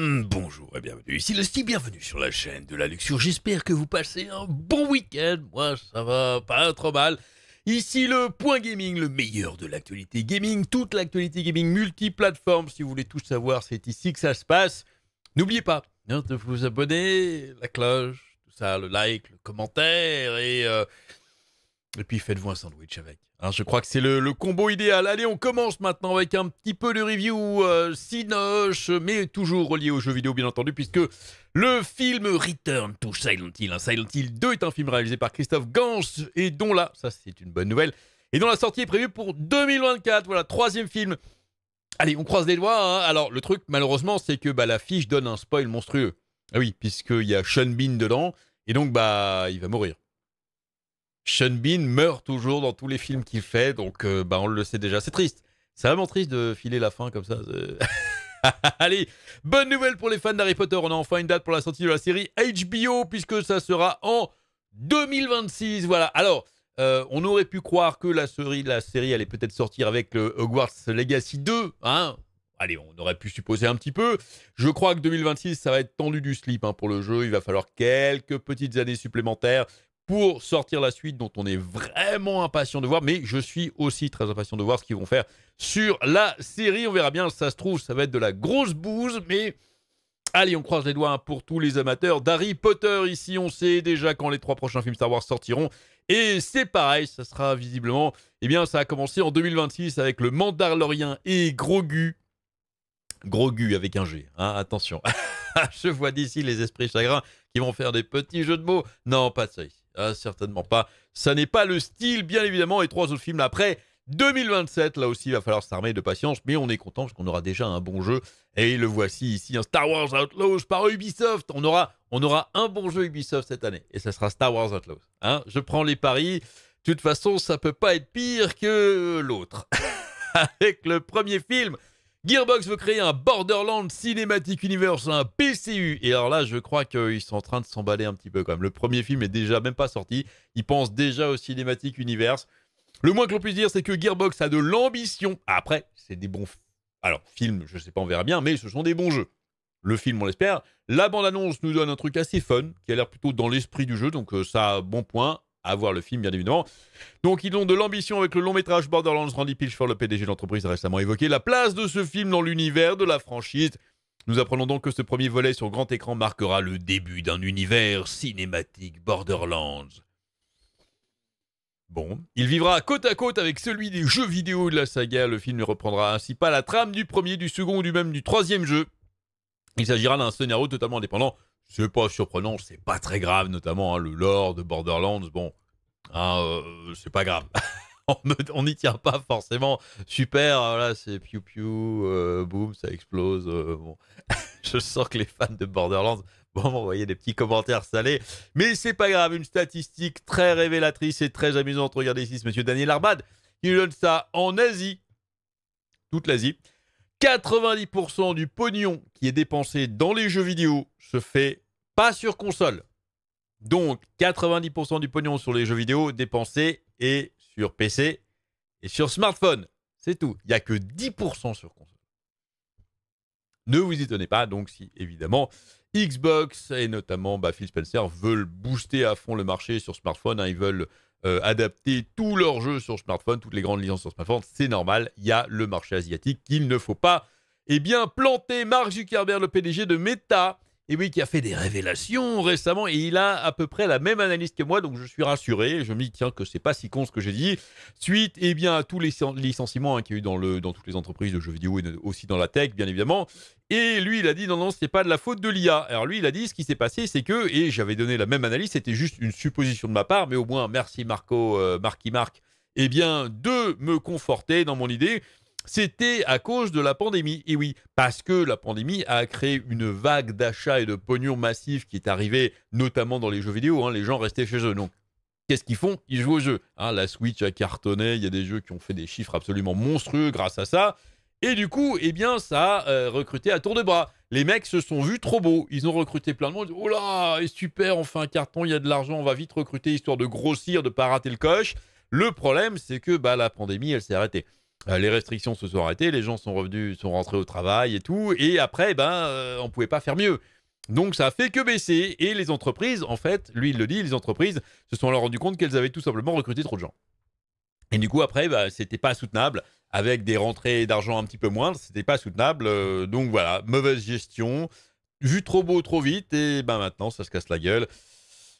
Hmm, bonjour et bienvenue, ici le style, bienvenue sur la chaîne de la Luxure. J'espère que vous passez un bon week-end. Moi, ça va pas trop mal. Ici le Point Gaming, le meilleur de l'actualité gaming, toute l'actualité gaming multiplateforme. Si vous voulez tout savoir, c'est ici que ça se passe. N'oubliez pas hein, de vous abonner, la cloche, tout ça, le like, le commentaire et. Euh, et puis faites-vous un sandwich avec. je crois que c'est le, combo idéal. Allez, on commence maintenant avec un petit peu de review euh, sinoche, mais toujours relié aux jeux vidéo, bien entendu, puisque le film Return to Silent Hill, Silent Hill 2 est un film réalisé par Christophe Gans, et dont là, ça c'est une bonne nouvelle, et dont la sortie est prévue pour 2024. Voilà, troisième film. Allez, on croise les doigts. Hein. Alors, le truc, malheureusement, c'est que bah, la fiche donne un spoil monstrueux. Ah oui, puisqu'il y a Sean Bean dedans, et donc, bah, il va mourir. Sean Bean meurt toujours dans tous les films qu'il fait, donc euh, bah, on le sait déjà. C'est triste. C'est vraiment triste de filer la fin comme ça. Euh. Allez, bonne nouvelle pour les fans d'Harry Potter. On a enfin une date pour la sortie de la série HBO, puisque ça sera en 2026. Voilà. Alors. Euh, on aurait pu croire que la série, la série allait peut-être sortir avec le Hogwarts Legacy 2, hein. Allez, on aurait pu supposer un petit peu. Je crois que 2026, ça va être tendu du slip hein, pour le jeu. Il va falloir quelques petites années supplémentaires pour sortir la suite dont on est vraiment impatient de voir. Mais je suis aussi très impatient de voir ce qu'ils vont faire sur la série. On verra bien, ça se trouve, ça va être de la grosse bouse, mais... Allez, on croise les doigts hein, pour tous les amateurs d'Harry Potter. Ici, on sait déjà quand les trois prochains films Star Wars sortiront. Et c'est pareil, ça sera visiblement... Eh bien, ça a commencé en 2026 avec le Mandalorien et Grogu. Grogu avec un G, hein, attention. Je vois d'ici les esprits chagrins qui vont faire des petits jeux de mots. Non, pas de ça ici. Ah, certainement pas. Ça n'est pas le style, bien évidemment. Et trois autres films après. 2027, là aussi, il va falloir s'armer de patience, mais on est content parce qu'on aura déjà un bon jeu. Et le voici ici, un Star Wars Outlaws par Ubisoft. On aura, on aura un bon jeu Ubisoft cette année, et ça sera Star Wars Outlaws. Hein, je prends les paris. De toute façon, ça peut pas être pire que l'autre. Avec le premier film Gearbox veut créer un Borderlands Cinematic Universe, un PCU. Et alors là, je crois qu'ils sont en train de s'emballer un petit peu quand même. Le premier film est déjà même pas sorti. Ils pensent déjà au Cinematic Universe. Le moins que l'on puisse dire, c'est que Gearbox a de l'ambition. Après, c'est des bons. Alors, film, je sais pas, on verra bien, mais ce sont des bons jeux. Le film, on l'espère. La bande-annonce nous donne un truc assez fun, qui a l'air plutôt dans l'esprit du jeu, donc euh, ça, bon point à voir le film, bien évidemment. Donc, ils ont de l'ambition avec le long métrage Borderlands. Randy Pitchford, le PDG de l'entreprise, a récemment évoqué la place de ce film dans l'univers de la franchise. Nous apprenons donc que ce premier volet sur grand écran marquera le début d'un univers cinématique Borderlands. Bon, il vivra côte à côte avec celui des jeux vidéo de la saga. Le film ne reprendra ainsi pas la trame du premier, du second ou du même du troisième jeu. Il s'agira d'un scénario totalement indépendant c'est pas surprenant, c'est pas très grave, notamment hein, le lore de Borderlands. Bon, hein, euh, c'est pas grave. on n'y tient pas forcément. Super, voilà, hein, c'est piou piou, euh, boum, ça explose. Euh, bon. Je sens que les fans de Borderlands vont m'envoyer des petits commentaires salés. Mais c'est pas grave, une statistique très révélatrice et très amusante. Regardez ici c'est monsieur Daniel Arbad qui donne ça en Asie. Toute l'Asie. 90% du pognon qui est dépensé dans les jeux vidéo se fait pas sur console. Donc 90% du pognon sur les jeux vidéo dépensé est sur PC et sur smartphone. C'est tout. Il n'y a que 10% sur console. Ne vous étonnez pas donc si évidemment Xbox et notamment bah, Phil Spencer veulent booster à fond le marché sur smartphone. Hein. ils veulent euh, adapter tous leur jeu sur smartphone, toutes les grandes licences sur smartphone, c'est normal, il y a le marché asiatique qu'il ne faut pas eh bien planter. Mark Zuckerberg, le PDG de Meta, et eh oui, qui a fait des révélations récemment, et il a à peu près la même analyse que moi, donc je suis rassuré, je me dis tiens que c'est pas si con ce que j'ai dit. Suite eh bien à tous les licenciements qui hein, qu'il y a eu dans, le, dans toutes les entreprises de jeux vidéo et aussi dans la tech, bien évidemment, et lui, il a dit non, non, c'est pas de la faute de l'IA. Alors lui, il a dit ce qui s'est passé, c'est que, et j'avais donné la même analyse, c'était juste une supposition de ma part, mais au moins, merci Marco, euh, Marky Marc, eh bien, de me conforter dans mon idée. C'était à cause de la pandémie. Et oui, parce que la pandémie a créé une vague d'achats et de pognon massif qui est arrivée, notamment dans les jeux vidéo. Hein. les gens restaient chez eux. Donc, qu'est-ce qu'ils font Ils jouent aux jeux. Hein. la Switch a cartonné, il y a des jeux qui ont fait des chiffres absolument monstrueux grâce à ça. Et du coup, eh bien, ça a euh, recruté à tour de bras. Les mecs se sont vus trop beaux. Ils ont recruté plein de monde. Oh là, super, on fait un carton, il y a de l'argent, on va vite recruter histoire de grossir, de ne pas rater le coche. Le problème, c'est que bah, la pandémie, elle s'est arrêtée. Euh, les restrictions se sont arrêtées, les gens sont revenus, sont rentrés au travail et tout. Et après, ben, euh, on ne pouvait pas faire mieux. Donc ça a fait que baisser. Et les entreprises, en fait, lui il le dit, les entreprises se sont alors rendues compte qu'elles avaient tout simplement recruté trop de gens. Et du coup, après, bah, n'était pas soutenable avec des rentrées d'argent un petit peu moindres, c'était pas soutenable. Euh, donc voilà, mauvaise gestion, vu trop beau trop vite, et ben maintenant ça se casse la gueule.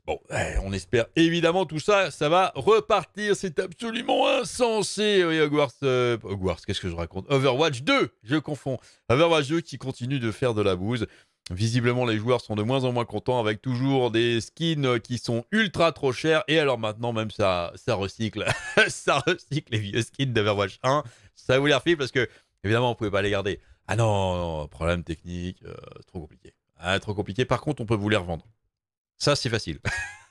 Bon, eh, on espère évidemment tout ça, ça va repartir. C'est absolument insensé. Oui, Hogwarts, euh, Hogwarts qu'est-ce que je raconte Overwatch 2, je confonds. Overwatch 2 qui continue de faire de la bouse. Visiblement, les joueurs sont de moins en moins contents avec toujours des skins qui sont ultra trop chers. Et alors maintenant, même ça, ça recycle, ça recycle les vieux skins d'Overwatch 1. Ça vous les refile parce que, évidemment, on ne pouvait pas les garder. Ah non, problème technique, euh, trop compliqué. Ah, trop compliqué. Par contre, on peut vous les revendre. Ça, c'est facile.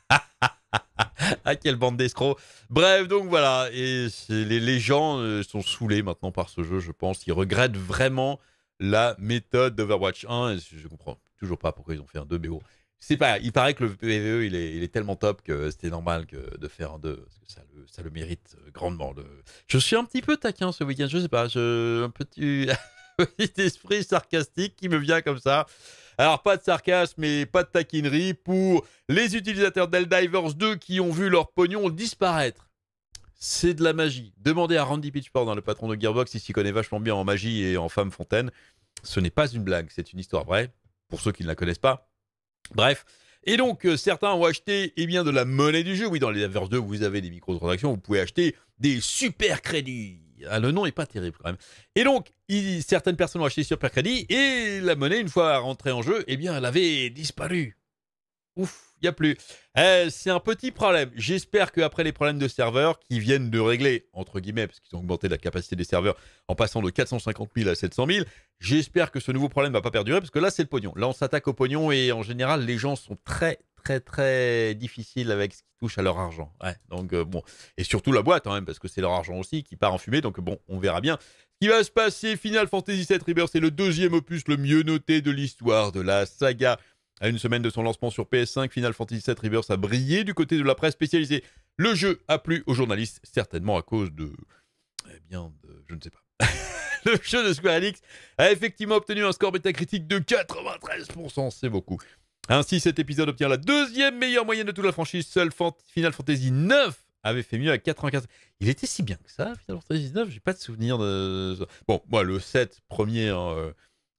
ah, quelle bande d'escrocs. Bref, donc voilà. Et les, les gens euh, sont saoulés maintenant par ce jeu, je pense. Ils regrettent vraiment la méthode d'Overwatch 1. je comprends toujours pas pourquoi ils ont fait un 2, mais C'est pas, il paraît que le PVE, il est, tellement top que c'était normal de faire un 2, ça le, mérite euh, grandement. Je suis un petit peu taquin ce week-end, je sais pas, un petit... petit esprit sarcastique qui me vient comme ça. Alors, pas de sarcasme et pas de taquinerie pour les utilisateurs d'Eldivers 2 qui ont vu leur pognon disparaître c'est de la magie. Demandez à Randy Pitchford, dans hein, le patron de Gearbox, il s'y connaît vachement bien en magie et en femme fontaine. Ce n'est pas une blague, c'est une histoire vraie, pour ceux qui ne la connaissent pas. Bref. Et donc, euh, certains ont acheté eh bien, de la monnaie du jeu. Oui, dans les Avers 2, vous avez des microtransactions, vous pouvez acheter des super crédits. Ah, le nom n'est pas terrible quand même. Et donc, certaines personnes ont acheté des super crédits et la monnaie, une fois rentrée en jeu, eh bien, elle avait disparu. Ouf il n'y a plus. Euh, c'est un petit problème. J'espère qu'après les problèmes de serveurs qui viennent de régler, entre guillemets, parce qu'ils ont augmenté la capacité des serveurs en passant de 450 000 à 700 000, j'espère que ce nouveau problème ne va pas perdurer parce que là, c'est le pognon. Là, on s'attaque au pognon et en général, les gens sont très, très, très difficiles avec ce qui touche à leur argent. donc, euh, bon. Et surtout la boîte, quand hein, même, parce que c'est leur argent aussi qui part en fumée. Donc, bon, on verra bien ce qui va se passer. Final Fantasy VII Rebirth, c'est le deuxième opus le mieux noté de l'histoire de la saga. À une semaine de son lancement sur PS5, Final Fantasy VII Rebirth a brillé du côté de la presse spécialisée. Le jeu a plu aux journalistes, certainement à cause de... Eh bien, je ne sais pas. le jeu de Square Enix a effectivement obtenu un score métacritique de 93%, c'est beaucoup. Ainsi, cet épisode obtient la deuxième meilleure moyenne de toute la franchise. Seul Final Fantasy IX avait fait mieux à 95. Il était si bien que ça, Final Fantasy IX J'ai pas de souvenir de. Bon, moi, le 7 premier, hein, euh,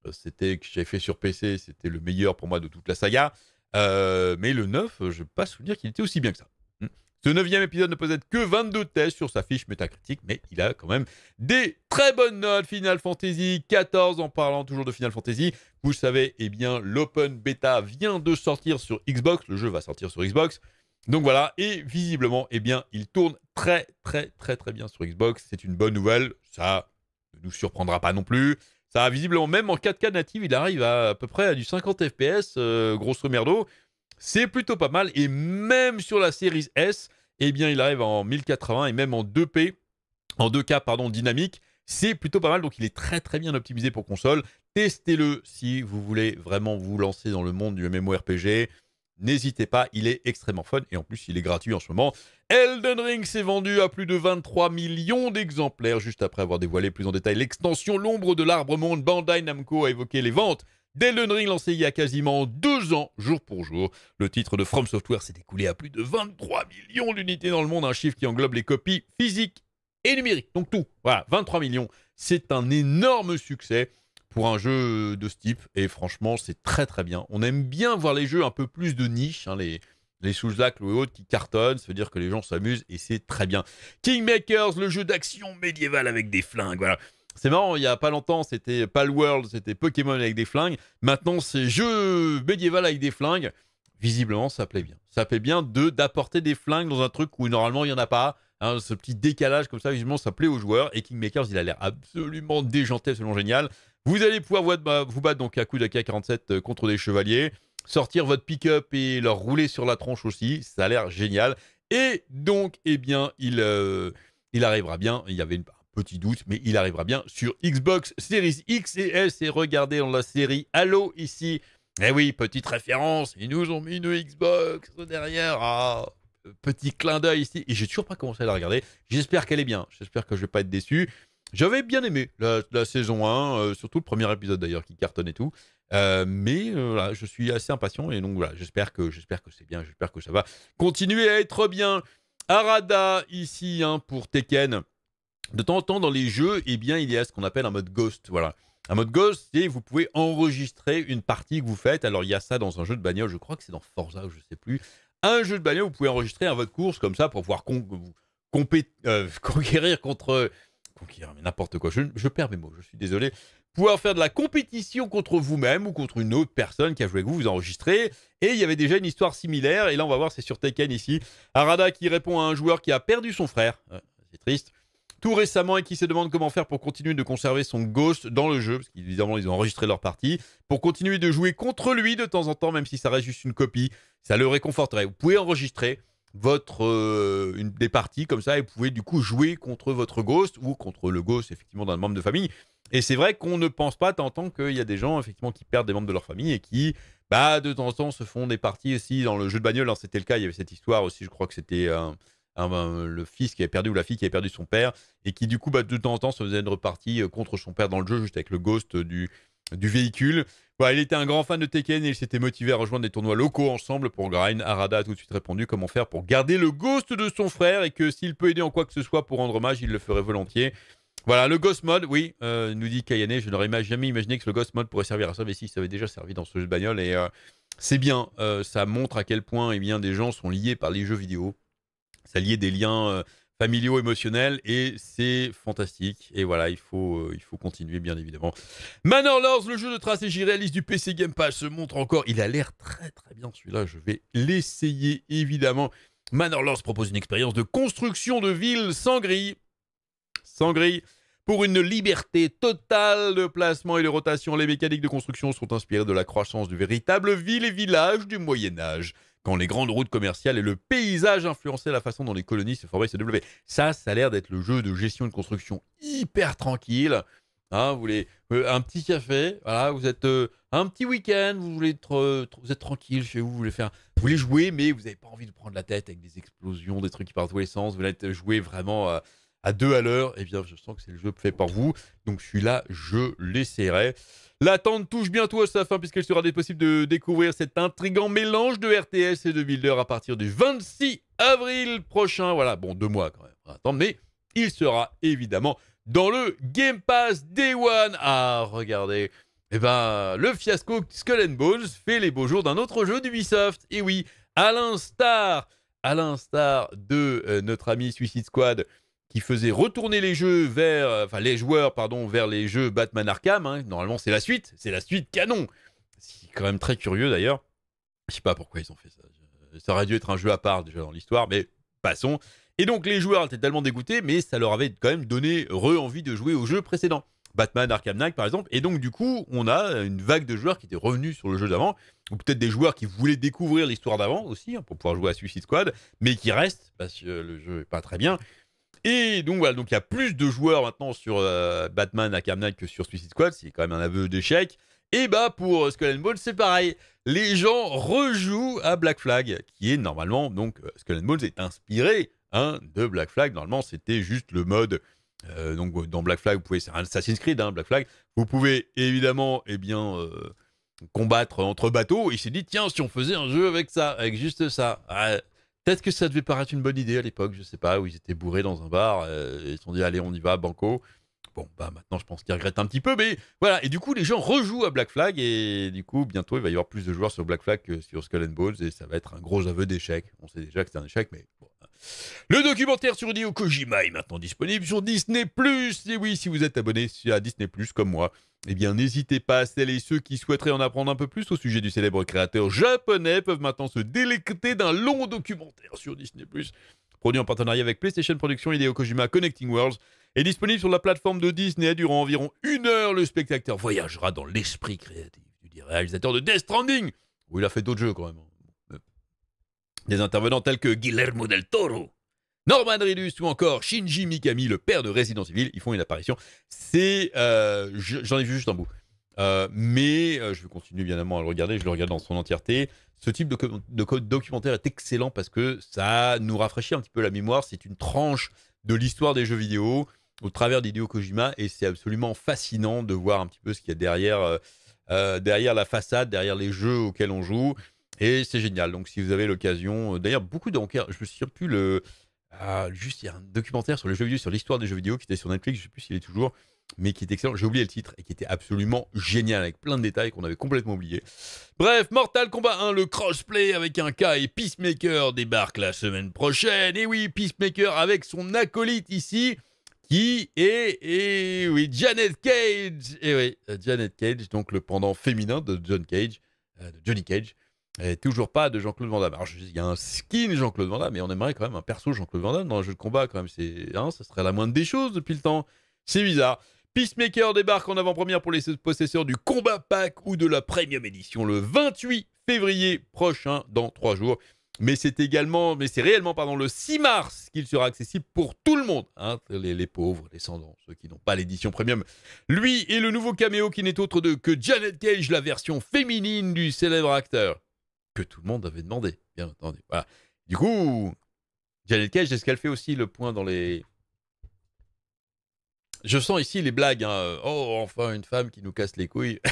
euh, c'était que j'avais fait sur PC, c'était le meilleur pour moi de toute la saga. Euh, mais le 9, euh, je ne pas souvenir qu'il était aussi bien que ça. Hmm. Ce 9 neuvième épisode ne possède que 22 tests sur sa fiche métacritique, mais il a quand même des très bonnes notes. Final Fantasy 14, en parlant toujours de Final Fantasy, vous savez, eh bien, l'open beta vient de sortir sur Xbox. Le jeu va sortir sur Xbox. Donc voilà, et visiblement, eh bien, il tourne très, très, très, très bien sur Xbox. C'est une bonne nouvelle. Ça ne nous surprendra pas non plus. Ça visiblement, même en 4K native, il arrive à, peu près à du 50 FPS, euh, grosso merdo. C'est plutôt pas mal. Et même sur la série S, eh bien, il arrive en 1080 et même en 2P, en 2K, pardon, dynamique. C'est plutôt pas mal, donc il est très très bien optimisé pour console. Testez-le si vous voulez vraiment vous lancer dans le monde du MMORPG. N'hésitez pas, il est extrêmement fun et en plus il est gratuit en ce moment. Elden Ring s'est vendu à plus de 23 millions d'exemplaires juste après avoir dévoilé plus en détail l'extension L'ombre de l'arbre monde. Bandai Namco a évoqué les ventes d'Elden Ring lancé il y a quasiment deux ans, jour pour jour. Le titre de From Software s'est écoulé à plus de 23 millions d'unités dans le monde, un chiffre qui englobe les copies physiques et numériques. Donc tout, voilà, 23 millions. C'est un énorme succès pour un jeu de ce type. Et franchement, c'est très très bien. On aime bien voir les jeux un peu plus de niche, hein, les, les Souls-like ou autres qui cartonnent, ça veut dire que les gens s'amusent et c'est très bien. Kingmakers, le jeu d'action médiéval avec des flingues, voilà. C'est marrant, il n'y a pas longtemps, c'était Palworld, c'était Pokémon avec des flingues. Maintenant, c'est jeu médiéval avec des flingues. Visiblement, ça plaît bien. Ça plaît bien de d'apporter des flingues dans un truc où normalement il n'y en a pas. Hein, ce petit décalage comme ça, visiblement, ça plaît aux joueurs. Et Kingmakers, il a l'air absolument déjanté, selon génial. Vous allez pouvoir vous battre donc à coup d'AK-47 euh, contre des chevaliers, sortir votre pick-up et leur rouler sur la tronche aussi, ça a l'air génial. Et donc, eh bien, il, euh, il arrivera bien, il y avait un petit doute, mais il arrivera bien sur Xbox Series X et S. Et regardez dans la série Halo ici, eh oui, petite référence, ils nous ont mis une Xbox derrière. Ah, petit clin d'œil ici. Et j'ai toujours pas commencé à la regarder. J'espère qu'elle est bien. J'espère que je vais pas être déçu. J'avais bien aimé la, saison 1, euh, surtout le premier épisode d'ailleurs qui cartonne et tout. Euh, mais euh, voilà, je suis assez impatient et donc voilà, j'espère que, j'espère que c'est bien, j'espère que ça va continuer à être bien. Arada ici hein, pour Tekken. De temps en temps dans les jeux, eh bien, il y a ce qu'on appelle un mode ghost. Voilà. Un mode ghost, c'est vous pouvez enregistrer une partie que vous faites. Alors il y a ça dans un jeu de bagnole, je crois que c'est dans Forza ou je sais plus. Un jeu de bagnole, vous pouvez enregistrer un votre course comme ça pour pouvoir conquérir contre mais n'importe quoi. Je, perds mes mots, je suis désolé. Pouvoir faire de la compétition contre vous-même ou contre une autre personne qui a joué avec vous, vous enregistrez. Et il y avait déjà une histoire similaire. Et là, on va voir, c'est sur Tekken ici. Arada qui répond à un joueur qui a perdu son frère. c'est triste. Tout récemment et qui se demande comment faire pour continuer de conserver son ghost dans le jeu, parce qu'évidemment ils ont enregistré leur partie, pour continuer de jouer contre lui de temps en temps, même si ça reste juste une copie, ça le réconforterait. Vous pouvez enregistrer, votre euh, une, des parties comme ça et vous pouvez du coup jouer contre votre ghost ou contre le ghost effectivement d'un membre de famille. Et c'est vrai qu'on ne pense pas tant tant qu'il y a des gens effectivement qui perdent des membres de leur famille et qui bah de temps en temps se font des parties aussi dans le jeu de bagnole. Hein, c'était le cas, il y avait cette histoire aussi. Je crois que c'était le fils qui avait perdu ou la fille qui avait perdu son père et qui du coup bah, de temps en temps se faisait une repartie euh, contre son père dans le jeu juste avec le ghost du du véhicule. Bah, il était un grand fan de Tekken et il s'était motivé à rejoindre des tournois locaux ensemble pour grind. Arada a tout de suite répondu comment faire pour garder le ghost de son frère et que s'il peut aider en quoi que ce soit pour rendre hommage, il le ferait volontiers. Voilà, le Ghost Mode, oui, euh, nous dit Kayane, je n'aurais jamais imaginé que le Ghost Mode pourrait servir à ça, mais si, ça avait déjà servi dans ce jeu de bagnole, et euh, c'est bien, euh, ça montre à quel point et eh bien, des gens sont liés par les jeux vidéo, ça liait des liens familiaux, émotionnels, et c'est fantastique. Et voilà, il faut, euh, il faut continuer, bien évidemment. Manor Lords, le jeu de stratégie réaliste du PC Game Pass se montre encore. Il a l'air très très bien celui-là, je vais l'essayer évidemment. Manor Lords propose une expérience de construction de ville sans grilles. Sans grilles. Pour une liberté totale de placement et de rotation, les mécaniques de construction sont inspirées de la croissance du véritable ville et village du Moyen Âge quand les grandes routes commerciales et le paysage influençaient la façon dont les colonies se formaient et se développaient. Ça, ça a l'air d'être le jeu de gestion de construction hyper tranquille. Hein, vous voulez euh, un petit café, voilà, vous êtes euh, un petit week-end, vous voulez être, euh, vous êtes tranquille chez vous, vous voulez faire, vous voulez jouer, mais vous n'avez pas envie de prendre la tête avec des explosions, des trucs qui partent tous les sens. Vous voulez jouer vraiment à deux à l'heure, et eh bien, je sens que c'est le jeu fait par vous. Donc je suis là je l'essaierai. L'attente touche bientôt à sa fin puisqu'il sera possible de découvrir cet intrigant mélange de RTS et de Builder à partir du 26 avril prochain. Voilà, bon, deux mois quand même. Attendre, mais il sera évidemment dans le Game Pass Day One. Ah, regardez. et eh ben, le fiasco Skull and Bones fait les beaux jours d'un autre jeu d'Ubisoft. Et oui, à l'instar, à l'instar de euh, notre ami Suicide Squad, qui faisait retourner les jeux vers, euh, enfin les joueurs pardon, vers les jeux Batman Arkham. Hein. Normalement, c'est la suite, c'est la suite canon. C'est quand même très curieux d'ailleurs. Je sais pas pourquoi ils ont fait ça. Ça aurait dû être un jeu à part déjà dans l'histoire, mais passons. Et donc les joueurs étaient tellement dégoûtés, mais ça leur avait quand même donné re-envie de jouer aux jeux précédents, Batman Arkham Knight par exemple. Et donc du coup, on a une vague de joueurs qui étaient revenus sur le jeu d'avant, ou peut-être des joueurs qui voulaient découvrir l'histoire d'avant aussi, hein, pour pouvoir jouer à Suicide Squad, mais qui restent, parce que le jeu n'est pas très bien. Et donc voilà, donc il y a plus de joueurs maintenant sur euh, Batman à Knight que sur Suicide Squad, c'est quand même un aveu d'échec. Et bah pour euh, Skull and Bones, c'est pareil. Les gens rejouent à Black Flag, qui est normalement, donc euh, Skull and Bones est inspiré hein, de Black Flag. Normalement, c'était juste le mode. donc dans Black Flag, vous pouvez, c'est un Assassin's Creed, hein, Black Flag. Vous pouvez évidemment, eh bien, combattre entre bateaux. Il s'est dit, tiens, si on faisait un jeu avec ça, avec juste ça. Ah, Peut-être que ça devait paraître une bonne idée à l'époque, je sais pas, où ils étaient bourrés dans un bar, euh, et ils se sont dit allez on y va, banco. Bon, bah maintenant je pense qu'ils regrettent un petit peu, mais voilà. Et du coup, les gens rejouent à Black Flag, et du coup, bientôt il va y avoir plus de joueurs sur Black Flag que sur Skull and Bones, et ça va être un gros aveu d'échec. On sait déjà que c'est un échec, mais le documentaire sur Hideo Kojima est maintenant disponible sur Disney+. Et oui, si vous êtes abonné à Disney+, comme moi, eh bien, n'hésitez pas, celles et ceux qui souhaiteraient en apprendre un peu plus au sujet du célèbre créateur japonais peuvent maintenant se délecter d'un long documentaire sur Disney+, produit en partenariat avec PlayStation Productions, Hideo Kojima Connecting Worlds, est disponible sur la plateforme de Disney. Durant environ une heure, le spectateur voyagera dans l'esprit créatif du réalisateur de Death Stranding, où il a fait d'autres jeux quand même. Hein. Des intervenants tels que Guillermo del Toro, Norman Reedus ou encore Shinji Mikami, le père de Resident Evil, ils font une apparition. C'est, euh, j'en ai vu juste un bout. Euh, mais euh, je continue bien évidemment à le regarder, je le regarde dans son entièreté. Ce type de, documentaire est excellent parce que ça nous rafraîchit un petit peu la mémoire. C'est une tranche de l'histoire des jeux vidéo au travers d'Hideo Kojima et c'est absolument fascinant de voir un petit peu ce qu'il y a derrière, derrière la façade, derrière les jeux auxquels on joue. Et c'est génial. Donc, si vous avez l'occasion, euh, d'ailleurs, beaucoup de je me souviens plus le. Ah, juste, il y a un documentaire sur les jeux vidéo, sur l'histoire des jeux vidéo qui était sur Netflix, je ne sais plus s'il est toujours, mais qui est excellent. J'ai oublié le titre et qui était absolument génial avec plein de détails qu'on avait complètement oubliés. Bref, Mortal Kombat 1, le crossplay avec un K et Peacemaker débarque la semaine prochaine. Et oui, Peacemaker avec son acolyte ici qui est, et eh oui, Janet Cage. Et eh oui, euh, Janet Cage, donc le pendant féminin de John Cage, euh, de Johnny Cage. Et toujours pas de Jean-Claude Van Damme. Alors, il y a un skin Jean-Claude Van Damme, mais on aimerait quand même un perso Jean-Claude Van Damme dans un jeu de combat, quand même. C'est, ça hein, serait la moindre des choses depuis le temps. C'est bizarre. Peacemaker débarque en avant-première pour les possesseurs du Combat Pack ou de la Premium Edition le 28 février prochain, dans trois jours. Mais c'est également, mais c'est réellement, pardon, le 6 mars qu'il sera accessible pour tout le monde. Hein. les, pauvres, les sans ceux qui n'ont pas l'édition premium. Lui et le nouveau caméo qui n'est autre que Janet Cage, la version féminine du célèbre acteur que tout le monde avait demandé, bien entendu. Voilà. Du coup, Janet Cage, est-ce qu'elle fait aussi le point dans les. Je sens ici les blagues. Hein. Oh, enfin, une femme qui nous casse les couilles.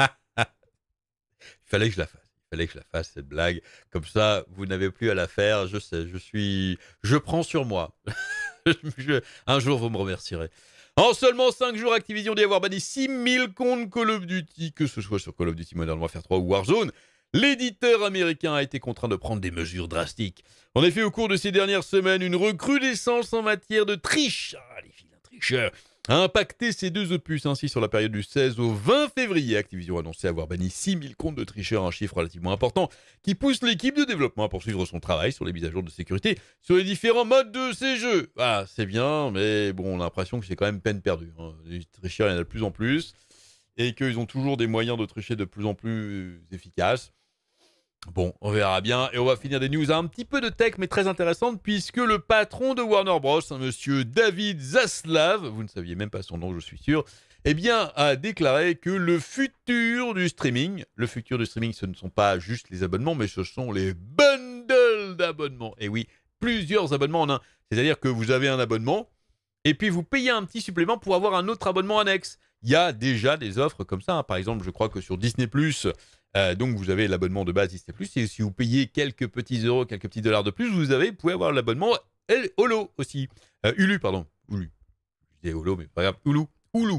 Il fallait que je la fasse. Il fallait que je la fasse, cette blague. Comme ça, vous n'avez plus à la faire. Je sais, je suis. Je prends sur moi. Un jour, vous me remercierez. En seulement 5 jours, Activision dit avoir banni 6000 comptes Call of Duty, que ce soit sur Call of Duty Modern Warfare 3 ou Warzone l'éditeur américain a été contraint de prendre des mesures drastiques. En effet, au cours de ces dernières semaines, une recrudescence en matière de triche, ah, les tricheurs, a impacté ces deux opus. Ainsi, sur la période du 16 au 20 février, Activision a annoncé avoir banni 6000 comptes de tricheurs, un chiffre relativement important qui pousse l'équipe de développement à poursuivre son travail sur les mises à jour de sécurité sur les différents modes de ces jeux. Ah, c'est bien, mais bon, on a l'impression que c'est quand même peine perdue. Hein. Les tricheurs, il y en a de plus en plus et qu'ils ont toujours des moyens de tricher de plus en plus efficaces. Bon, on verra bien. Et on va finir des news un petit peu de tech, mais très intéressante, puisque le patron de Warner Bros., un monsieur David Zaslav, vous ne saviez même pas son nom, je suis sûr, eh bien, a déclaré que le futur du streaming, le futur du streaming, ce ne sont pas juste les abonnements, mais ce sont les bundles d'abonnements. Et eh oui, plusieurs abonnements en un. C'est-à-dire que vous avez un abonnement, et puis vous payez un petit supplément pour avoir un autre abonnement annexe. Il y a déjà des offres comme ça. Hein. Par exemple, je crois que sur Disney, euh, donc vous avez l'abonnement de base Disney Plus. Et si vous payez quelques petits euros, quelques petits dollars de plus, vous avez, pouvez avoir l'abonnement Holo aussi. Euh, Ulu, pardon. Ulu. Je disais Holo, mais pas grave. Ulu. Ulu.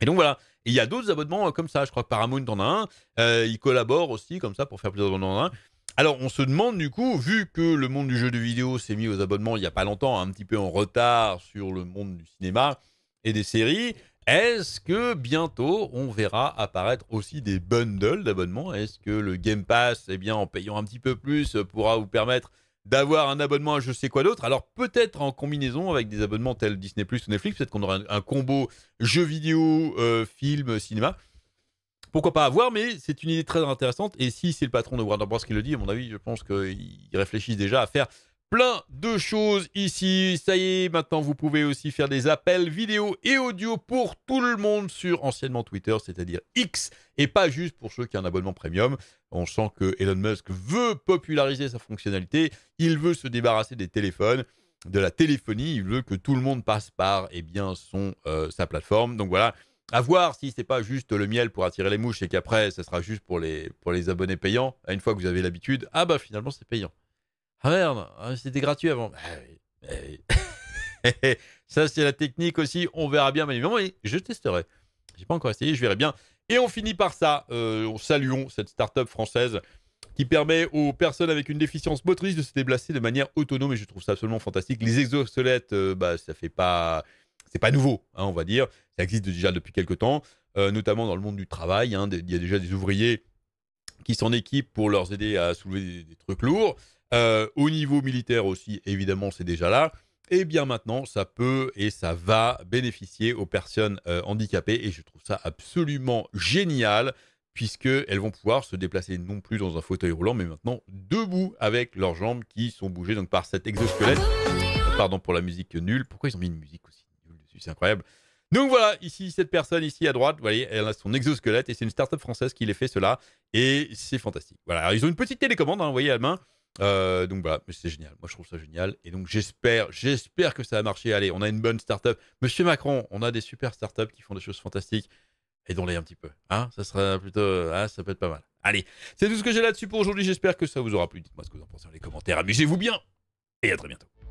Et donc voilà. il y a d'autres abonnements euh, comme ça. Je crois que Paramount en a un. Euh, ils collaborent aussi comme ça pour faire plusieurs abonnements Alors, on se demande du coup, vu que le monde du jeu de vidéo s'est mis aux abonnements il n'y a pas longtemps, un petit peu en retard sur le monde du cinéma et des séries, est-ce que bientôt on verra apparaître aussi des bundles d'abonnements Est-ce que le Game Pass, eh bien, en payant un petit peu plus, euh, pourra vous permettre d'avoir un abonnement à je sais quoi d'autre Alors peut-être en combinaison avec des abonnements tels Disney Plus ou Netflix, peut-être qu'on aura un, combo jeux vidéo, euh, film, cinéma. Pourquoi pas avoir, mais c'est une idée très intéressante. Et si c'est le patron de Warner Bros. qui le dit, à mon avis, je pense qu'ils réfléchit déjà à faire plein de choses ici. Ça y est, maintenant vous pouvez aussi faire des appels vidéo et audio pour tout le monde sur anciennement Twitter, c'est-à-dire X, et pas juste pour ceux qui ont un abonnement premium. On sent que Elon Musk veut populariser sa fonctionnalité, il veut se débarrasser des téléphones, de la téléphonie, il veut que tout le monde passe par et eh bien, son, euh, sa plateforme. Donc voilà. À voir si c'est pas juste le miel pour attirer les mouches et qu'après, ce sera juste pour les, pour les abonnés payants. Une fois que vous avez l'habitude, ah bah finalement, c'est payant. Ah merde, ah, c'était gratuit avant. Bah, ça, c'est la technique aussi. On verra bien. Mais oui, je testerai. J'ai pas encore essayé, je verrai bien. Et on finit par ça. Euh, on saluons cette start-up française qui permet aux personnes avec une déficience motrice de se déplacer de manière autonome. Et je trouve ça absolument fantastique. Les exosquelettes, ce euh, bah, ça fait pas. C'est pas nouveau, hein, on va dire. Ça existe déjà depuis quelques temps, euh, notamment dans le monde du travail. Hein. Il y a déjà des ouvriers qui s'en équipent pour leur aider à soulever des trucs lourds. Euh, au niveau militaire aussi, évidemment, c'est déjà là. Et eh bien maintenant, ça peut et ça va bénéficier aux personnes euh, handicapées. Et je trouve ça absolument génial, puisqu'elles vont pouvoir se déplacer non plus dans un fauteuil roulant, mais maintenant debout avec leurs jambes qui sont bougées donc par cet exosquelette. Pardon pour la musique nulle. Pourquoi ils ont mis une musique aussi nulle dessus C'est incroyable. Donc voilà, ici, cette personne ici à droite, vous voyez, elle a son exosquelette et c'est une start-up française qui les fait cela et c'est fantastique. Voilà, Alors, ils ont une petite télécommande, hein, vous voyez à la main. Euh, donc voilà, mais c'est génial. Moi, je trouve ça génial. Et donc, j'espère, j'espère que ça va marcher. Allez, on a une bonne startup. Monsieur Macron, on a des super startups qui font des choses fantastiques. et Aidons-les un petit peu. Hein. ça serait plutôt. Ah, ça peut être pas mal. Allez, c'est tout ce que j'ai là-dessus pour aujourd'hui. J'espère que ça vous aura plu. Dites-moi ce que vous en pensez dans les commentaires. Amusez-vous bien et à très bientôt.